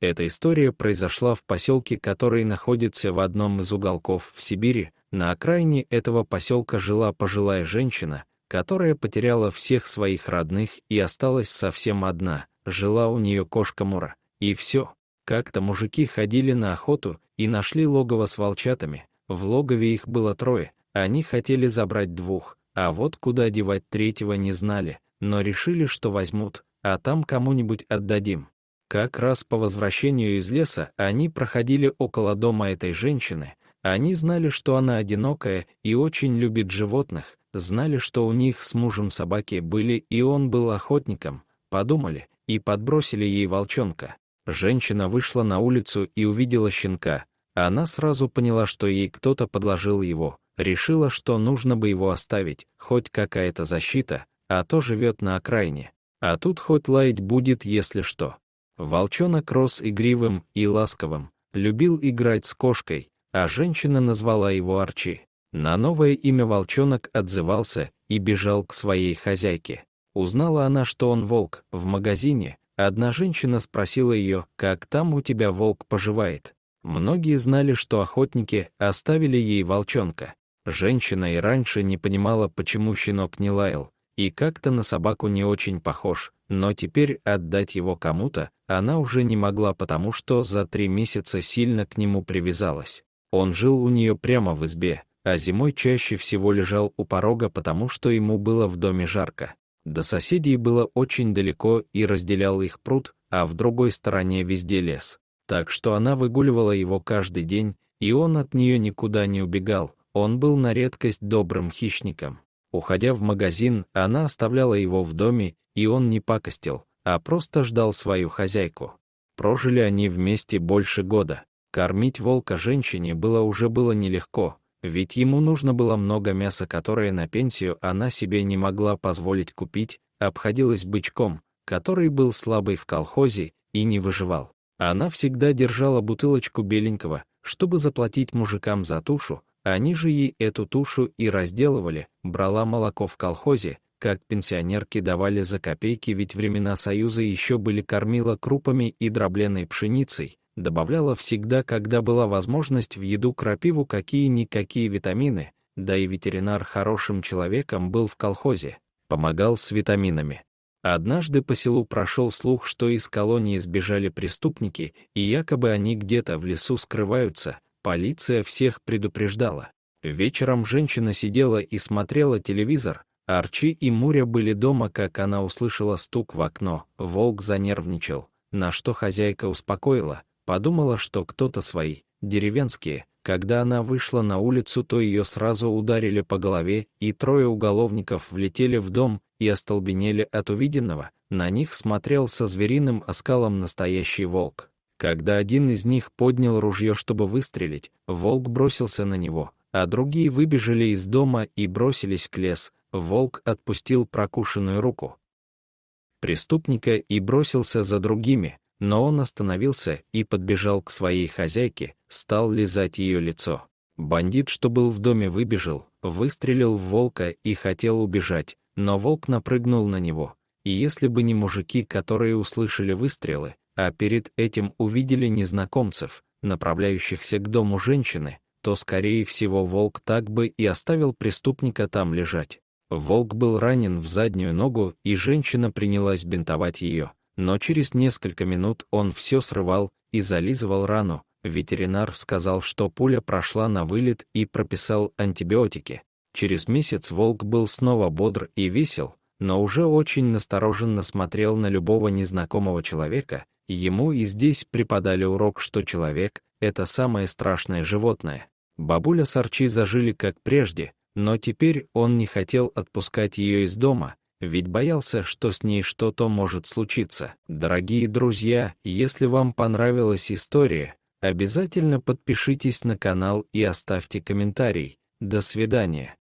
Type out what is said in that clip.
Эта история произошла в поселке, который находится в одном из уголков в Сибири. На окраине этого поселка жила пожилая женщина, которая потеряла всех своих родных и осталась совсем одна. Жила у нее кошка Мура. И все. Как-то мужики ходили на охоту и нашли логово с волчатами. В логове их было трое. Они хотели забрать двух, а вот куда девать третьего не знали, но решили, что возьмут, а там кому-нибудь отдадим. Как раз по возвращению из леса они проходили около дома этой женщины. Они знали, что она одинокая и очень любит животных, знали, что у них с мужем собаки были и он был охотником, подумали и подбросили ей волчонка. Женщина вышла на улицу и увидела щенка. Она сразу поняла, что ей кто-то подложил его, решила, что нужно бы его оставить, хоть какая-то защита, а то живет на окраине. А тут хоть лаять будет, если что. Волчонок рос игривым и ласковым, любил играть с кошкой, а женщина назвала его Арчи. На новое имя волчонок отзывался и бежал к своей хозяйке. Узнала она, что он волк, в магазине. Одна женщина спросила ее, как там у тебя волк поживает. Многие знали, что охотники оставили ей волчонка. Женщина и раньше не понимала, почему щенок не лаял, и как-то на собаку не очень похож, но теперь отдать его кому-то, она уже не могла, потому что за три месяца сильно к нему привязалась. Он жил у нее прямо в избе, а зимой чаще всего лежал у порога, потому что ему было в доме жарко. До соседей было очень далеко и разделял их пруд, а в другой стороне везде лес. Так что она выгуливала его каждый день, и он от нее никуда не убегал, он был на редкость добрым хищником. Уходя в магазин, она оставляла его в доме, и он не пакостил, а просто ждал свою хозяйку. Прожили они вместе больше года. Кормить волка женщине было уже было нелегко, ведь ему нужно было много мяса, которое на пенсию она себе не могла позволить купить, обходилась бычком, который был слабый в колхозе и не выживал. Она всегда держала бутылочку беленького, чтобы заплатить мужикам за тушу, они же ей эту тушу и разделывали, брала молоко в колхозе, как пенсионерки давали за копейки, ведь времена Союза еще были кормила крупами и дробленой пшеницей, добавляла всегда, когда была возможность, в еду крапиву какие-никакие витамины, да и ветеринар хорошим человеком был в колхозе, помогал с витаминами. Однажды по селу прошел слух, что из колонии сбежали преступники, и якобы они где-то в лесу скрываются, полиция всех предупреждала. Вечером женщина сидела и смотрела телевизор, Арчи и Муря были дома, как она услышала стук в окно. Волк занервничал, на что хозяйка успокоила, подумала, что кто-то свои, деревенские. Когда она вышла на улицу, то ее сразу ударили по голове, и трое уголовников влетели в дом и остолбенели от увиденного. На них смотрел со звериным оскалом настоящий волк. Когда один из них поднял ружье, чтобы выстрелить, волк бросился на него, а другие выбежали из дома и бросились к лес, волк отпустил прокушенную руку преступника и бросился за другими, но он остановился и подбежал к своей хозяйке, стал лизать ее лицо. Бандит, что был в доме, выбежал, выстрелил в волка и хотел убежать, но волк напрыгнул на него. И если бы не мужики, которые услышали выстрелы, а перед этим увидели незнакомцев, направляющихся к дому женщины, то, скорее всего, волк так бы и оставил преступника там лежать. Волк был ранен в заднюю ногу, и женщина принялась бинтовать ее, но через несколько минут он все срывал и зализывал рану. Ветеринар сказал, что пуля прошла на вылет и прописал антибиотики. Через месяц волк был снова бодр и весел, но уже очень настороженно смотрел на любого незнакомого человека, ему и здесь преподали урок, что человек — это самое страшное животное. Бабуля с Арчи зажили как прежде — но теперь он не хотел отпускать ее из дома, ведь боялся, что с ней что-то может случиться. Дорогие друзья, если вам понравилась история, обязательно подпишитесь на канал и оставьте комментарий. До свидания.